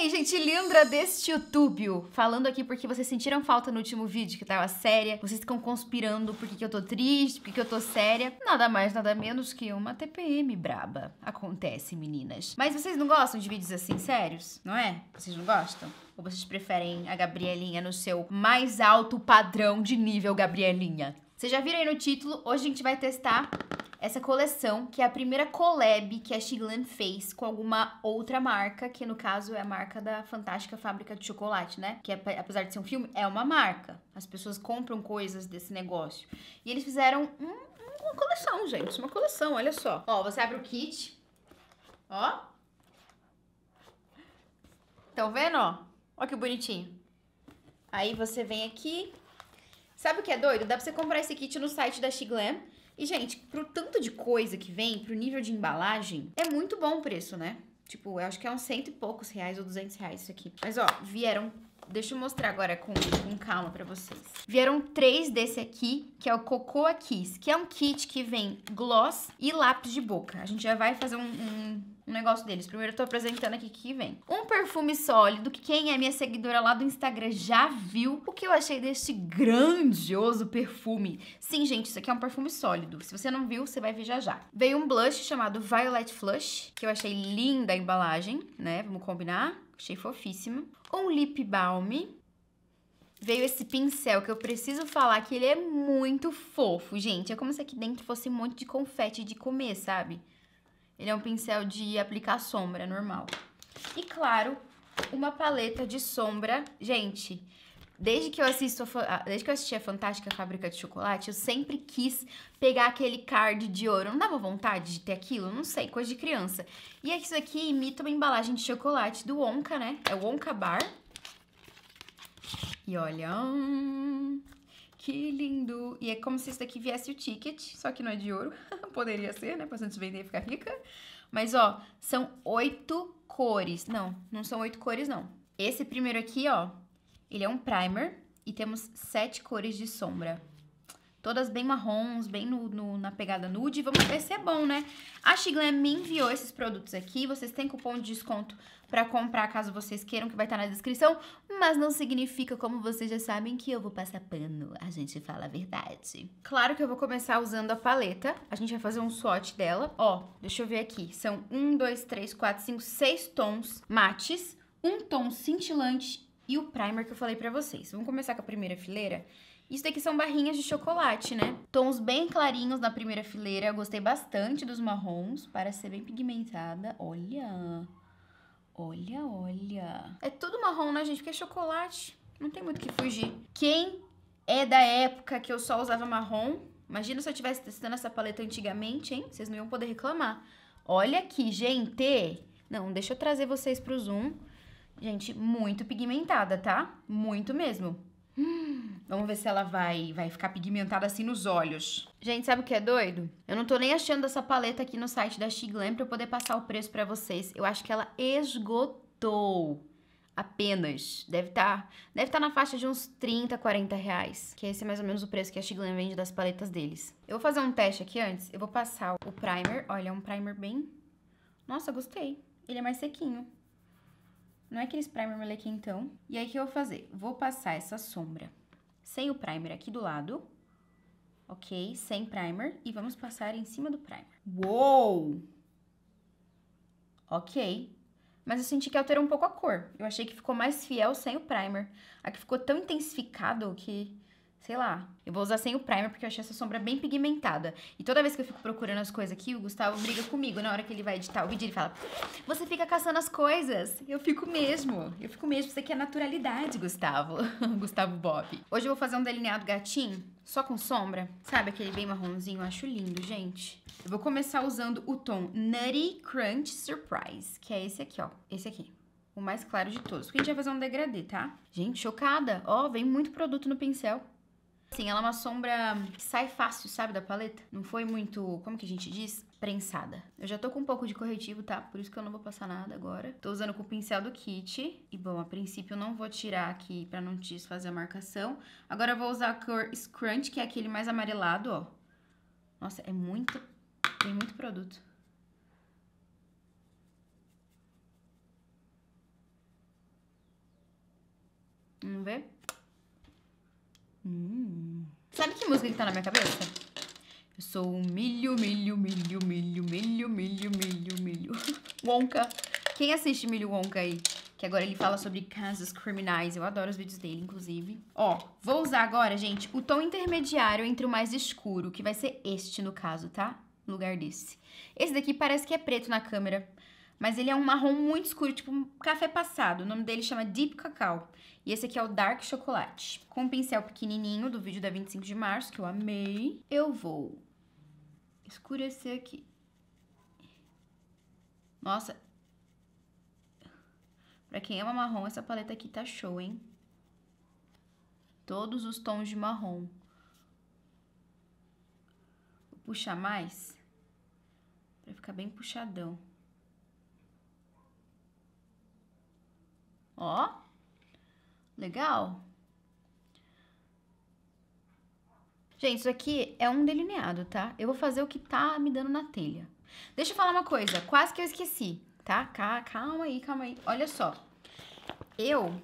aí, gente, linda deste YouTube, falando aqui porque vocês sentiram falta no último vídeo que tava séria, vocês ficam conspirando porque que eu tô triste, porque que eu tô séria. Nada mais, nada menos que uma TPM braba. Acontece, meninas. Mas vocês não gostam de vídeos assim sérios, não é? Vocês não gostam? Ou vocês preferem a Gabrielinha no seu mais alto padrão de nível Gabrielinha? Vocês já viram aí no título, hoje a gente vai testar essa coleção, que é a primeira collab que a Shiglan fez com alguma outra marca, que no caso é a marca da Fantástica Fábrica de Chocolate, né? Que apesar de ser um filme, é uma marca. As pessoas compram coisas desse negócio. E eles fizeram um, uma coleção, gente, uma coleção, olha só. Ó, você abre o kit, ó. Estão vendo, ó? Ó que bonitinho. Aí você vem aqui, Sabe o que é doido? Dá pra você comprar esse kit no site da Shiglam. E, gente, pro tanto de coisa que vem, pro nível de embalagem, é muito bom o preço, né? Tipo, eu acho que é uns cento e poucos reais ou duzentos reais isso aqui. Mas, ó, vieram deixa eu mostrar agora com, com calma pra vocês. Vieram três desse aqui, que é o Cocoa Kiss, que é um kit que vem gloss e lápis de boca. A gente já vai fazer um, um um negócio deles. Primeiro eu tô apresentando aqui que vem. Um perfume sólido, que quem é minha seguidora lá do Instagram já viu o que eu achei deste grandioso perfume. Sim, gente, isso aqui é um perfume sólido. Se você não viu, você vai ver já já. Veio um blush chamado Violet Flush, que eu achei linda a embalagem, né? Vamos combinar Achei fofíssimo. Um lip balm. Veio esse pincel que eu preciso falar que ele é muito fofo, gente. É como se aqui dentro fosse um monte de confete de comer, sabe? Ele é um pincel de aplicar sombra, normal. E claro, uma paleta de sombra. Gente, Desde que eu assisto a, desde que eu assisti a Fantástica Fábrica de Chocolate, eu sempre quis pegar aquele card de ouro. Não dava vontade de ter aquilo? Não sei, coisa de criança. E é isso aqui imita uma embalagem de chocolate do Onca, né? É o Onca Bar. E olha, hum, que lindo! E é como se isso daqui viesse o ticket, só que não é de ouro. Poderia ser, né? Pra gente vender e ficar rica. Mas, ó, são oito cores. Não, não são oito cores, não. Esse primeiro aqui, ó, ele é um primer e temos sete cores de sombra. Todas bem marrons, bem no, no, na pegada nude. Vamos ver se é bom, né? A Chiglam me enviou esses produtos aqui. Vocês têm cupom de desconto para comprar caso vocês queiram, que vai estar tá na descrição. Mas não significa, como vocês já sabem, que eu vou passar pano. A gente fala a verdade. Claro que eu vou começar usando a paleta. A gente vai fazer um swatch dela. Ó, deixa eu ver aqui. São um, dois, três, quatro, cinco, seis tons mates. Um tom cintilante e o primer que eu falei pra vocês. Vamos começar com a primeira fileira? Isso daqui são barrinhas de chocolate, né? Tons bem clarinhos na primeira fileira. Eu gostei bastante dos marrons, para ser bem pigmentada. Olha! Olha, olha. É tudo marrom, né, gente? Porque é chocolate. Não tem muito o que fugir. Quem é da época que eu só usava marrom? Imagina se eu estivesse testando essa paleta antigamente, hein? Vocês não iam poder reclamar. Olha aqui, gente! Não, deixa eu trazer vocês pro zoom. Gente, muito pigmentada, tá? Muito mesmo. vamos ver se ela vai, vai ficar pigmentada assim nos olhos. Gente, sabe o que é doido? Eu não tô nem achando essa paleta aqui no site da Shiglam pra eu poder passar o preço pra vocês. Eu acho que ela esgotou apenas. Deve estar tá, deve tá na faixa de uns 30, 40 reais. Que esse é mais ou menos o preço que a Shiglan vende das paletas deles. Eu vou fazer um teste aqui antes. Eu vou passar o primer. Olha, é um primer bem... Nossa, gostei. Ele é mais sequinho. Não é aqueles primer melequentão. E aí, o que eu vou fazer? Vou passar essa sombra sem o primer aqui do lado, ok? Sem primer. E vamos passar em cima do primer. Uou! Ok. Mas eu senti que alterou um pouco a cor. Eu achei que ficou mais fiel sem o primer. Aqui ficou tão intensificado que Sei lá. Eu vou usar sem o primer porque eu achei essa sombra bem pigmentada. E toda vez que eu fico procurando as coisas aqui, o Gustavo briga comigo na hora que ele vai editar o vídeo. Ele fala: Você fica caçando as coisas. Eu fico mesmo. Eu fico mesmo. Você quer é naturalidade, Gustavo. Gustavo Bob. Hoje eu vou fazer um delineado gatinho, só com sombra. Sabe aquele bem marronzinho? Eu acho lindo, gente. Eu vou começar usando o tom Nutty Crunch Surprise, que é esse aqui, ó. Esse aqui o mais claro de todos. Porque a gente vai fazer um degradê, tá? Gente, chocada! Ó, oh, vem muito produto no pincel. Sim, ela é uma sombra que sai fácil, sabe, da paleta? Não foi muito, como que a gente diz? Prensada. Eu já tô com um pouco de corretivo, tá? Por isso que eu não vou passar nada agora. Tô usando com o pincel do kit. E, bom, a princípio eu não vou tirar aqui pra não desfazer a marcação. Agora eu vou usar a cor Scrunch, que é aquele mais amarelado, ó. Nossa, é muito... tem muito produto. Vamos ver? Hum. Sabe que música que tá na minha cabeça? Eu sou um milho, milho, milho, milho, milho, milho, milho, milho. Wonka. Quem assiste Milho Wonka aí? Que agora ele fala sobre casos criminais. Eu adoro os vídeos dele, inclusive. Ó, vou usar agora, gente, o tom intermediário entre o mais escuro, que vai ser este no caso, tá? No lugar desse. Esse daqui parece que é preto na câmera. Mas ele é um marrom muito escuro, tipo um café passado. O nome dele chama Deep Cacau. E esse aqui é o Dark Chocolate. Com um pincel pequenininho do vídeo da 25 de março, que eu amei, eu vou escurecer aqui. Nossa. Pra quem ama marrom, essa paleta aqui tá show, hein? Todos os tons de marrom. Vou puxar mais. Pra ficar bem puxadão. Ó. Legal. Gente, isso aqui é um delineado, tá? Eu vou fazer o que tá me dando na telha. Deixa eu falar uma coisa, quase que eu esqueci, tá? Calma aí, calma aí. Olha só. Eu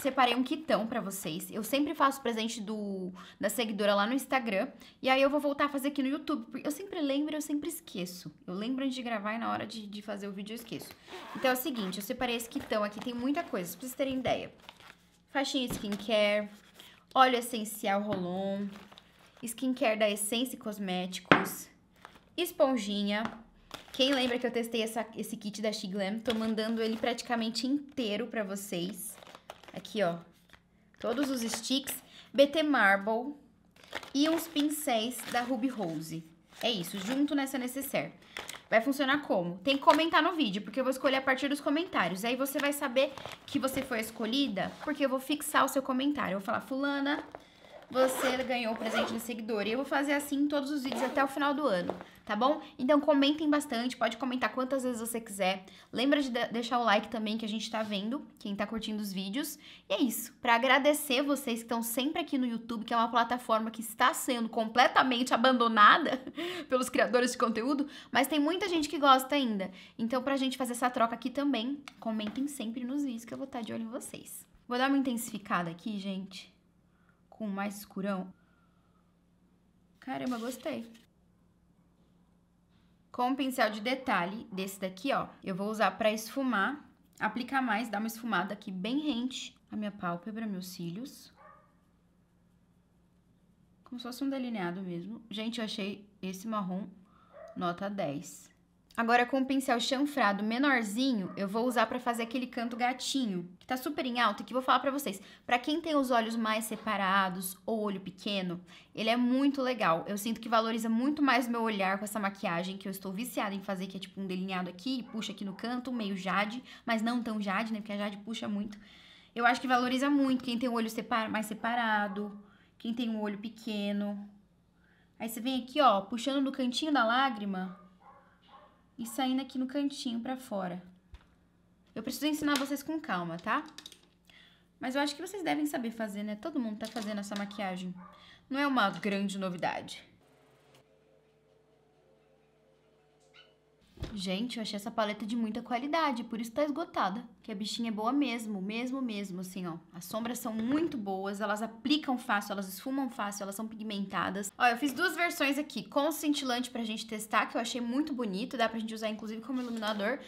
separei um quitão para vocês. Eu sempre faço presente do da seguidora lá no Instagram. E aí eu vou voltar a fazer aqui no YouTube. Porque eu sempre lembro eu sempre esqueço. Eu lembro antes de gravar e na hora de, de fazer o vídeo eu esqueço. Então é o seguinte, eu separei esse quitão aqui. Tem muita coisa, pra vocês terem ideia. Faixinha skincare, óleo essencial Rolon, skincare da Essência Cosméticos, esponjinha, quem lembra que eu testei essa, esse kit da She Glam? Tô mandando ele praticamente inteiro pra vocês. Aqui, ó. Todos os sticks, BT Marble e uns pincéis da Ruby Rose. É isso, junto nessa necessaire. Vai funcionar como? Tem que comentar no vídeo, porque eu vou escolher a partir dos comentários. Aí você vai saber que você foi escolhida, porque eu vou fixar o seu comentário. Eu vou falar, fulana, você ganhou o presente do seguidor. E eu vou fazer assim em todos os vídeos até o final do ano, tá bom? Então comentem bastante, pode comentar quantas vezes você quiser. Lembra de deixar o like também que a gente tá vendo, quem tá curtindo os vídeos. E é isso. Para agradecer vocês que estão sempre aqui no YouTube, que é uma plataforma que está sendo completamente abandonada pelos criadores de conteúdo, mas tem muita gente que gosta ainda. Então pra gente fazer essa troca aqui também, comentem sempre nos vídeos que eu vou estar tá de olho em vocês. Vou dar uma intensificada aqui, gente com mais escurão. Caramba, gostei. Com o pincel de detalhe desse daqui, ó, eu vou usar pra esfumar, aplicar mais, dar uma esfumada aqui bem rente a minha pálpebra, meus cílios. Como se fosse um delineado mesmo. Gente, eu achei esse marrom nota 10. Agora, com o um pincel chanfrado menorzinho, eu vou usar para fazer aquele canto gatinho, que tá super em alta, e que vou falar para vocês. Para quem tem os olhos mais separados ou olho pequeno, ele é muito legal. Eu sinto que valoriza muito mais o meu olhar com essa maquiagem que eu estou viciada em fazer, que é tipo um delineado aqui, puxa aqui no canto, meio jade, mas não tão jade, né? Porque a jade puxa muito. Eu acho que valoriza muito quem tem o olho mais separado, quem tem o olho pequeno. Aí você vem aqui, ó, puxando no cantinho da lágrima e saindo aqui no cantinho pra fora. Eu preciso ensinar vocês com calma, tá? Mas eu acho que vocês devem saber fazer, né? Todo mundo tá fazendo essa maquiagem. Não é uma grande novidade. Gente, eu achei essa paleta de muita qualidade, por isso tá esgotada. Que a bichinha é boa mesmo, mesmo, mesmo, assim, ó. As sombras são muito boas, elas aplicam fácil, elas esfumam fácil, elas são pigmentadas. Ó, eu fiz duas versões aqui, com cintilante pra gente testar, que eu achei muito bonito, dá pra gente usar inclusive como iluminador.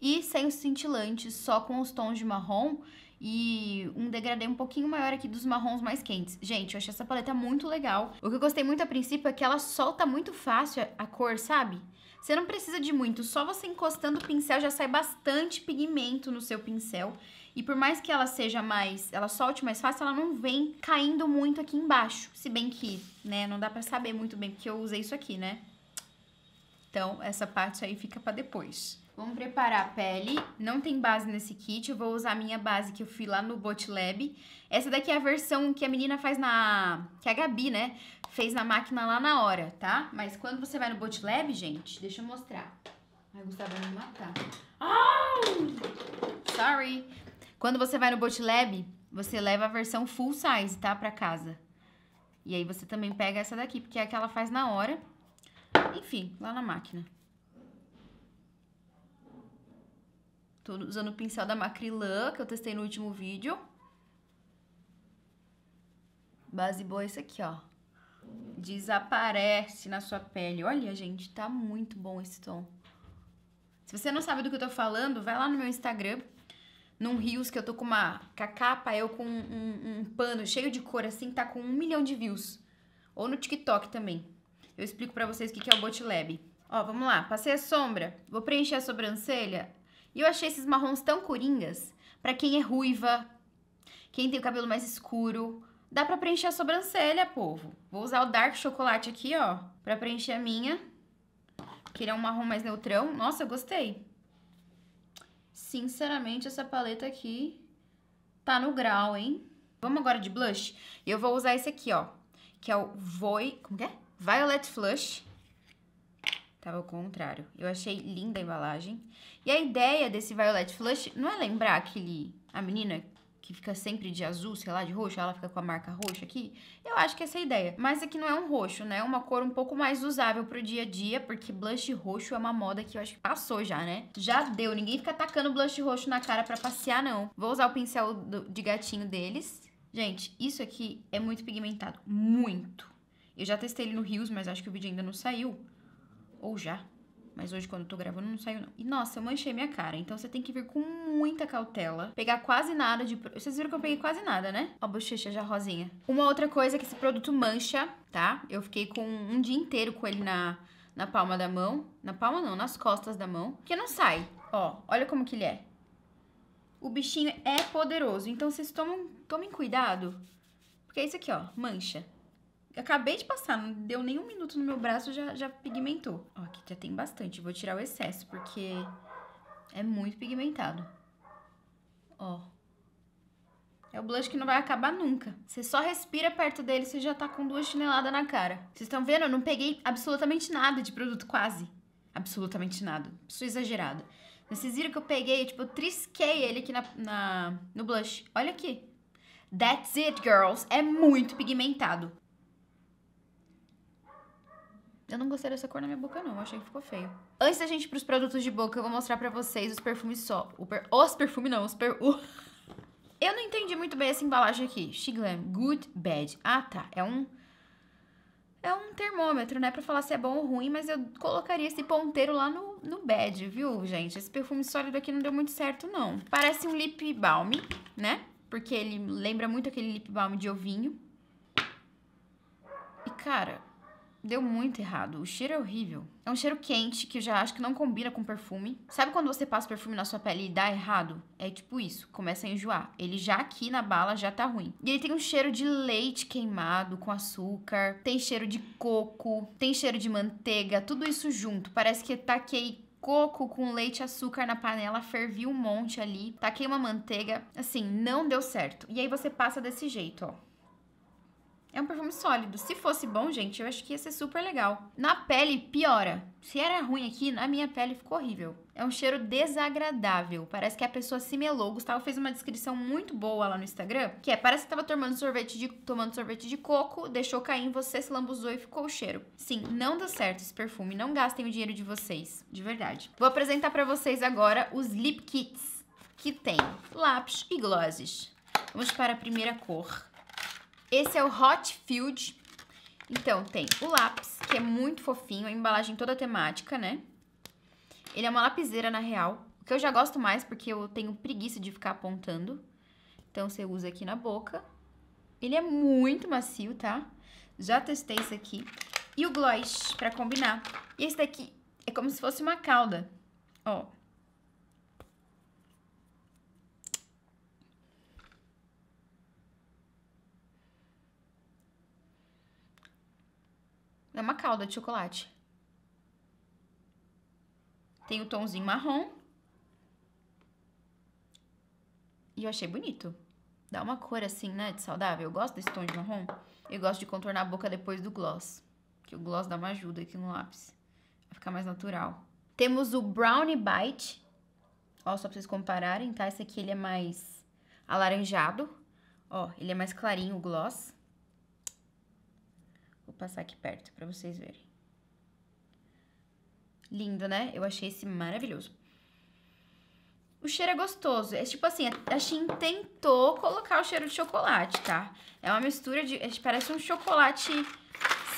E sem o cintilante, só com os tons de marrom e um degradê um pouquinho maior aqui dos marrons mais quentes. Gente, eu achei essa paleta muito legal. O que eu gostei muito a princípio é que ela solta muito fácil a cor, sabe? Você não precisa de muito, só você encostando o pincel já sai bastante pigmento no seu pincel. E por mais que ela seja mais, ela solte mais fácil, ela não vem caindo muito aqui embaixo. Se bem que, né, não dá pra saber muito bem, porque eu usei isso aqui, né? Então, essa parte aí fica pra depois. Vamos preparar a pele. Não tem base nesse kit. Eu vou usar a minha base que eu fui lá no Botlab. Essa daqui é a versão que a menina faz na... Que a Gabi, né? Fez na máquina lá na hora, tá? Mas quando você vai no Botlab, gente... Deixa eu mostrar. Ai, o Gustavo vai me matar. Oh! Sorry. Quando você vai no Botlab, você leva a versão full size, tá? Pra casa. E aí você também pega essa daqui, porque é a que ela faz na hora. Enfim, lá na máquina. Tô usando o pincel da Macrylan, que eu testei no último vídeo. Base boa é esse aqui, ó. Desaparece na sua pele. Olha, gente, tá muito bom esse tom. Se você não sabe do que eu tô falando, vai lá no meu Instagram, num Rios, que eu tô com uma... Com a capa, eu com um, um pano cheio de cor, assim, tá com um milhão de views. Ou no TikTok também. Eu explico pra vocês o que é o Botlab. Ó, vamos lá. Passei a sombra. Vou preencher a sobrancelha. E eu achei esses marrons tão coringas para quem é ruiva, quem tem o cabelo mais escuro. Dá pra preencher a sobrancelha, povo. Vou usar o Dark Chocolate aqui, ó, pra preencher a minha. Que ele é um marrom mais neutrão. Nossa, eu gostei. Sinceramente, essa paleta aqui tá no grau, hein? Vamos agora de blush? Eu vou usar esse aqui, ó. Que é o voy Como que é? Violet Flush. Tava ao contrário. Eu achei linda a embalagem. E a ideia desse Violet Flush não é lembrar aquele... A menina que fica sempre de azul, sei lá, de roxo, ela fica com a marca roxa aqui. Eu acho que é essa é a ideia. Mas aqui é não é um roxo, né? É uma cor um pouco mais usável pro dia a dia, porque blush roxo é uma moda que eu acho que passou já, né? Já deu, ninguém fica tacando blush roxo na cara pra passear, não. Vou usar o pincel do, de gatinho deles. Gente, isso aqui é muito pigmentado, muito. Eu já testei ele no Rios, mas acho que o vídeo ainda não saiu. Ou já. Mas hoje, quando eu tô gravando, não saiu, não. E, nossa, eu manchei minha cara. Então, você tem que vir com muita cautela. Pegar quase nada de... Vocês viram que eu peguei quase nada, né? Ó, a bochecha já rosinha. Uma outra coisa é que esse produto mancha, tá? Eu fiquei com um dia inteiro com ele na, na palma da mão. Na palma não, nas costas da mão. Porque não sai. Ó, olha como que ele é. O bichinho é poderoso. Então, vocês tomam, tomem cuidado. Porque é isso aqui, ó. Mancha. Acabei de passar, não deu nem um minuto no meu braço, já, já pigmentou. Ó, aqui já tem bastante. Vou tirar o excesso, porque é muito pigmentado. Ó. É o blush que não vai acabar nunca. Você só respira perto dele, você já tá com duas chineladas na cara. Vocês estão vendo? Eu não peguei absolutamente nada de produto, quase. Absolutamente nada. Isso é exagerado. Mas vocês viram que eu peguei, tipo, eu trisquei ele aqui na, na no blush. Olha aqui. That's it, girls. É muito pigmentado. Eu não gostei dessa cor na minha boca, não. Eu achei que ficou feio. Antes da gente ir pros produtos de boca, eu vou mostrar pra vocês os perfumes só. Per... Os perfumes não, os per... Eu não entendi muito bem essa embalagem aqui. She Glam, Good, Bad. Ah, tá. É um... É um termômetro, né? Pra falar se é bom ou ruim, mas eu colocaria esse ponteiro lá no, no bad, viu, gente? Esse perfume sólido aqui não deu muito certo, não. Parece um lip balm, né? Porque ele lembra muito aquele lip balm de ovinho. E, cara, Deu muito errado. O cheiro é horrível. É um cheiro quente que eu já acho que não combina com perfume. Sabe quando você passa perfume na sua pele e dá errado? É tipo isso, começa a enjoar. Ele já aqui na bala já tá ruim. E ele tem um cheiro de leite queimado com açúcar, tem cheiro de coco, tem cheiro de manteiga, tudo isso junto. Parece que taquei coco com leite e açúcar na panela, fervi um monte ali, taquei uma manteiga. Assim, não deu certo. E aí você passa desse jeito, ó. É um perfume sólido. Se fosse bom, gente, eu acho que ia ser super legal. Na pele, piora. Se era ruim aqui, na minha pele ficou horrível. É um cheiro desagradável. Parece que a pessoa se melou. Gustavo fez uma descrição muito boa lá no Instagram, que é: parece que tava tomando sorvete de, tomando sorvete de coco, deixou cair em você, se lambuzou e ficou o cheiro. Sim, não dá certo esse perfume. Não gastem o dinheiro de vocês, de verdade. Vou apresentar para vocês agora os lip kits que tem lápis e glosses. Vamos para a primeira cor esse é o Hot Field. Então, tem o lápis, que é muito fofinho, a embalagem toda temática, né? Ele é uma lapiseira, na real, o que eu já gosto mais, porque eu tenho preguiça de ficar apontando. Então, você usa aqui na boca. Ele é muito macio, tá? Já testei isso aqui. E o gloss, pra combinar. E esse daqui é como se fosse uma cauda, ó. É uma calda de chocolate. Tem o tomzinho marrom. E eu achei bonito. Dá uma cor assim, né, de saudável. Eu gosto desse tom de marrom. Eu gosto de contornar a boca depois do gloss. Que o gloss dá uma ajuda aqui no lápis. Vai ficar mais natural. Temos o Brownie Bite. Ó, só pra vocês compararem, tá? Esse aqui, ele é mais alaranjado. Ó, ele é mais clarinho o gloss passar aqui perto para vocês verem. Lindo, né? Eu achei esse maravilhoso. O cheiro é gostoso. É tipo assim, a Shein tentou colocar o cheiro de chocolate, tá? É uma mistura de... É, parece um chocolate,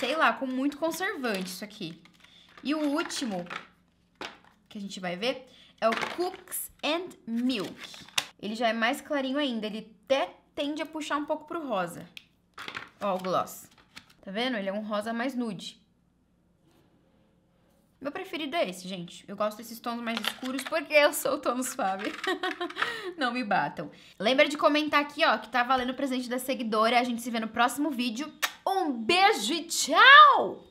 sei lá, com muito conservante isso aqui. E o último que a gente vai ver é o Cooks and Milk. Ele já é mais clarinho ainda. Ele até tende a puxar um pouco pro rosa. Ó, o gloss. Tá vendo? Ele é um rosa mais nude. Meu preferido é esse, gente. Eu gosto desses tons mais escuros porque eu sou o Tons Fábio. Não me batam. Lembra de comentar aqui, ó, que tá valendo o presente da seguidora. A gente se vê no próximo vídeo. Um beijo e tchau!